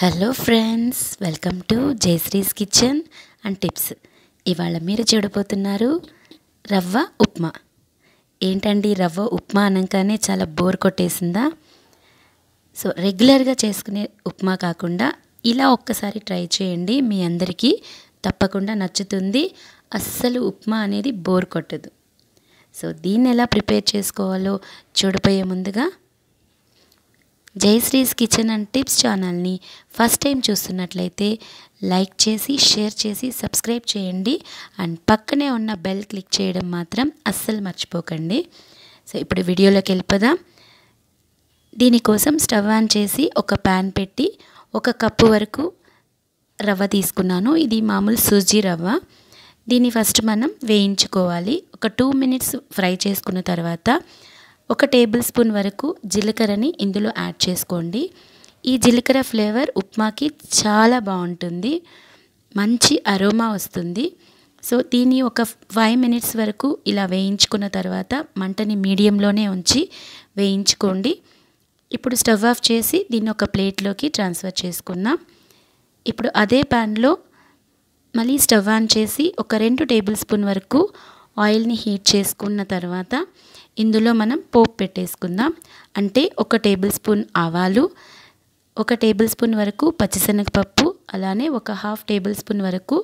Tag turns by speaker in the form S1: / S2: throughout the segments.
S1: hello friends welcome to Jayashree's kitchen and tips ఇవాళ మీరు చూడబోతున్నారు రవ్వ ఉప్మా ఏంటండి రవ్వ ఉప్మా అనగానే చాలా బోర్ కొట్టేసిందా సో రెగ్యులర్గా చేసుకునే ఉప్మా కాకుండా ఇలా ఒక్కసారి ట్రై చేయండి మీ అందరికీ తప్పకుండా నచ్చుతుంది అస్సలు ఉప్మా అనేది బోర్ కొట్టదు సో దీన్ని ఎలా ప్రిపేర్ చేసుకోవాలో చూడబోయే ముందుగా జయశ్రీస్ కిచెన్ అండ్ టిప్స్ ఛానల్ని ఫస్ట్ టైం చూస్తున్నట్లయితే లైక్ చేసి షేర్ చేసి సబ్స్క్రైబ్ చేయండి అండ్ పక్కనే ఉన్న బెల్ క్లిక్ చేయడం మాత్రం అస్సలు మర్చిపోకండి సో ఇప్పుడు వీడియోలోకి వెళ్ళిపోదాం దీనికోసం స్టవ్ ఆన్ చేసి ఒక ప్యాన్ పెట్టి ఒక కప్పు వరకు రవ్వ తీసుకున్నాను ఇది మామూలు సూజీ రవ్వ దీన్ని ఫస్ట్ మనం వేయించుకోవాలి ఒక టూ మినిట్స్ ఫ్రై చేసుకున్న తర్వాత ఒక టేబుల్ స్పూన్ వరకు జీలకర్రని ఇందులో యాడ్ చేసుకోండి ఈ జీలకర్ర ఫ్లేవర్ ఉప్మాకి చాలా బాగుంటుంది మంచి అరోమా వస్తుంది సో దీన్ని ఒక ఫైవ్ మినిట్స్ వరకు ఇలా వేయించుకున్న తర్వాత మంటని మీడియంలోనే ఉంచి వేయించుకోండి ఇప్పుడు స్టవ్ ఆఫ్ చేసి దీన్ని ఒక ప్లేట్లోకి ట్రాన్స్ఫర్ చేసుకుందాం ఇప్పుడు అదే ప్యాన్లో మళ్ళీ స్టవ్ ఆన్ చేసి ఒక రెండు టేబుల్ స్పూన్ వరకు ఆయిల్ని హీట్ చేసుకున్న తర్వాత ఇందులో మనం పోపు పెట్టేసుకుందాం అంటే ఒక టేబుల్ స్పూన్ ఆవాలు ఒక టేబుల్ స్పూన్ వరకు పచ్చిశనగపప్పు అలానే ఒక హాఫ్ టేబుల్ స్పూన్ వరకు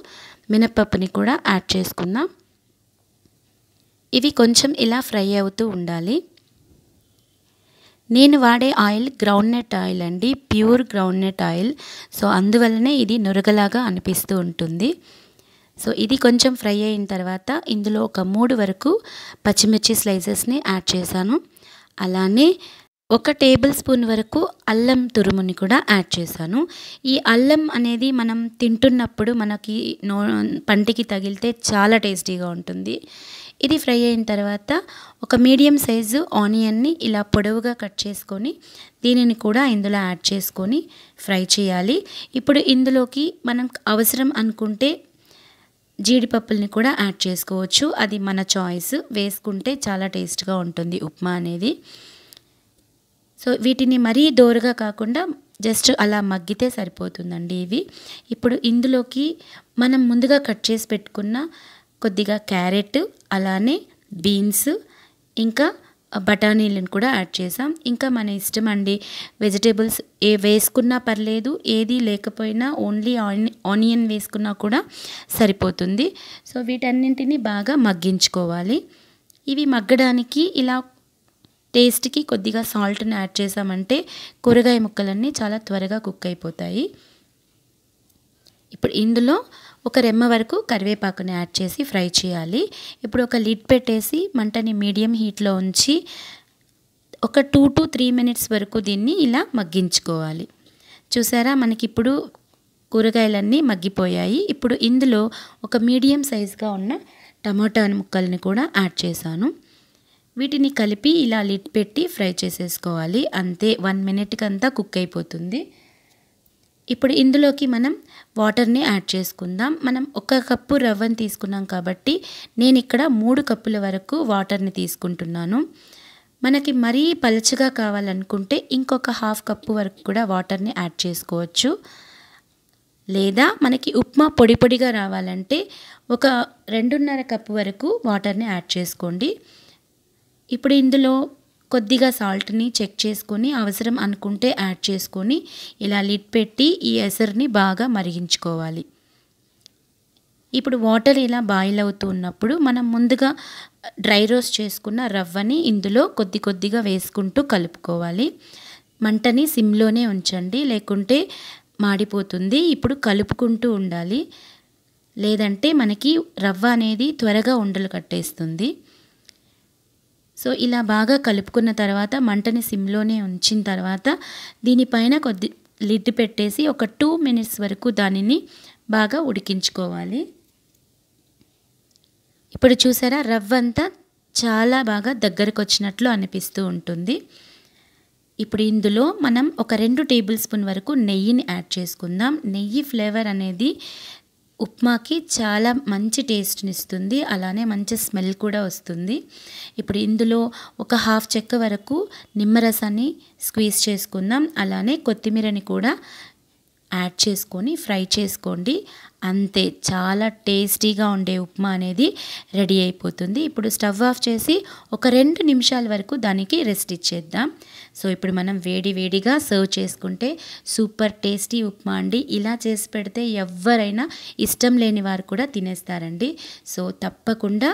S1: మినప్పప్పుని కూడా యాడ్ చేసుకుందాం ఇవి కొంచెం ఇలా ఫ్రై అవుతూ ఉండాలి నేను వాడే ఆయిల్ గ్రౌండ్ ఆయిల్ అండి ప్యూర్ గ్రౌండ్ ఆయిల్ సో అందువల్లనే ఇది నురగలాగా అనిపిస్తూ ఉంటుంది సో ఇది కొంచెం ఫ్రై అయిన తర్వాత ఇందులో ఒక మూడు వరకు పచ్చిమిర్చి స్లైసెస్ని యాడ్ చేశాను అలానే ఒక టేబుల్ స్పూన్ వరకు అల్లం తురుముని కూడా యాడ్ చేశాను ఈ అల్లం అనేది మనం తింటున్నప్పుడు మనకి నో పంటికి తగిలితే చాలా టేస్టీగా ఉంటుంది ఇది ఫ్రై అయిన తర్వాత ఒక మీడియం సైజు ఆనియన్ని ఇలా పొడవుగా కట్ చేసుకొని దీనిని కూడా ఇందులో యాడ్ చేసుకొని ఫ్రై చేయాలి ఇప్పుడు ఇందులోకి మనం అవసరం అనుకుంటే జీడిపప్పుల్ని కూడా యాడ్ చేసుకోవచ్చు అది మన చాయిస్ వేసుకుంటే చాలా టేస్ట్గా ఉంటుంది ఉప్మా అనేది సో వీటిని మరీ దోరగా కాకుండా జస్ట్ అలా మగ్గితే సరిపోతుందండి ఇవి ఇప్పుడు ఇందులోకి మనం ముందుగా కట్ చేసి పెట్టుకున్న కొద్దిగా క్యారెట్ అలానే బీన్స్ ఇంకా బఠానీలను కూడా యాడ్ చేసాం ఇంకా మన ఇష్టం అండి వెజిటేబుల్స్ ఏ వేసుకున్నా పర్లేదు ఏది లేకపోయినా ఓన్లీ ఆనియన్ వేసుకున్నా కూడా సరిపోతుంది సో వీటన్నింటినీ బాగా మగ్గించుకోవాలి ఇవి మగ్గడానికి ఇలా టేస్ట్కి కొద్దిగా సాల్ట్ని యాడ్ చేసామంటే కూరగాయ ముక్కలన్నీ చాలా త్వరగా కుక్ అయిపోతాయి ఇప్పుడు ఇందులో ఒక రెమ్మ వరకు కరివేపాకుని యాడ్ చేసి ఫ్రై చేయాలి ఇప్పుడు ఒక లిడ్ పెట్టేసి మంటని మీడియం హీట్లో ఉంచి ఒక టూ టు త్రీ మినిట్స్ వరకు దీన్ని ఇలా మగ్గించుకోవాలి చూసారా మనకిప్పుడు కూరగాయలన్నీ మగ్గిపోయాయి ఇప్పుడు ఇందులో ఒక మీడియం సైజ్గా ఉన్న టమాటా ముక్కల్ని కూడా యాడ్ చేశాను వీటిని కలిపి ఇలా లిడ్ పెట్టి ఫ్రై చేసేసుకోవాలి అంతే వన్ మినిట్కి అంతా కుక్ అయిపోతుంది ఇప్పుడు ఇందులోకి మనం వాటర్ని యాడ్ చేసుకుందాం మనం ఒక కప్పు రవ్వని తీసుకున్నాం కాబట్టి నేను ఇక్కడ మూడు కప్పుల వరకు వాటర్ని తీసుకుంటున్నాను మనకి మరీ పలచగా కావాలనుకుంటే ఇంకొక హాఫ్ కప్పు వరకు కూడా వాటర్ని యాడ్ చేసుకోవచ్చు లేదా మనకి ఉప్మా పొడి పొడిగా రావాలంటే ఒక రెండున్నర కప్పు వరకు వాటర్ని యాడ్ చేసుకోండి ఇప్పుడు ఇందులో కొద్దిగా సాల్ట్ని చెక్ చేసుకొని అవసరం అనుకుంటే యాడ్ చేసుకొని ఇలా లిడ్ పెట్టి ఈ ఎసర్ని బాగా మరిగించుకోవాలి ఇప్పుడు వాటర్ ఇలా బాయిల్ అవుతున్నప్పుడు మనం ముందుగా డ్రై రోస్ట్ చేసుకున్న రవ్వని ఇందులో కొద్ది కొద్దిగా వేసుకుంటూ కలుపుకోవాలి మంటని సిమ్లోనే ఉంచండి లేకుంటే మాడిపోతుంది ఇప్పుడు కలుపుకుంటూ ఉండాలి లేదంటే మనకి రవ్వ అనేది త్వరగా ఉండలు కట్టేస్తుంది సో ఇలా బాగా కలుపుకున్న తర్వాత మంటని సిమ్లోనే ఉంచిన తర్వాత దీనిపైన కొద్ది లిడ్ పెట్టేసి ఒక టూ మినిట్స్ వరకు దానిని బాగా ఉడికించుకోవాలి ఇప్పుడు చూసారా రవ్వ అంతా చాలా బాగా దగ్గరకు వచ్చినట్లు అనిపిస్తూ ఉంటుంది ఇప్పుడు ఇందులో మనం ఒక రెండు టేబుల్ స్పూన్ వరకు నెయ్యిని యాడ్ చేసుకుందాం నెయ్యి ఫ్లేవర్ అనేది ఉప్మాకి చాలా మంచి టేస్ట్ని ఇస్తుంది అలానే మంచి స్మెల్ కూడా వస్తుంది ఇప్పుడు ఇందులో ఒక హాఫ్ చెక్క వరకు నిమ్మరసాన్ని స్క్వీజ్ చేసుకుందాం అలానే కొత్తిమీరని కూడా యాడ్ చేసుకొని ఫ్రై చేసుకోండి అంతే చాలా టేస్టీగా ఉండే ఉప్మా అనేది రెడీ అయిపోతుంది ఇప్పుడు స్టవ్ ఆఫ్ చేసి ఒక రెండు నిమిషాల వరకు దానికి రెస్ట్ ఇచ్చేద్దాం సో ఇప్పుడు మనం వేడి వేడిగా సర్వ్ చేసుకుంటే సూపర్ టేస్టీ ఉప్మా అండి ఇలా చేసి పెడితే ఎవరైనా ఇష్టం లేని వారు కూడా తినేస్తారండి సో తప్పకుండా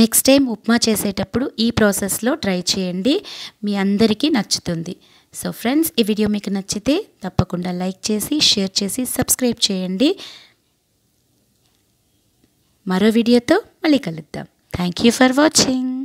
S1: నెక్స్ట్ టైం ఉప్మా చేసేటప్పుడు ఈ ప్రాసెస్లో ట్రై చేయండి మీ అందరికీ నచ్చుతుంది సో ఫ్రెండ్స్ ఈ వీడియో మీకు నచ్చితే తప్పకుండా లైక్ చేసి షేర్ చేసి సబ్స్క్రైబ్ చేయండి మరో వీడియోతో మళ్ళీ కలుద్దాం థ్యాంక్ యూ ఫర్ వాచింగ్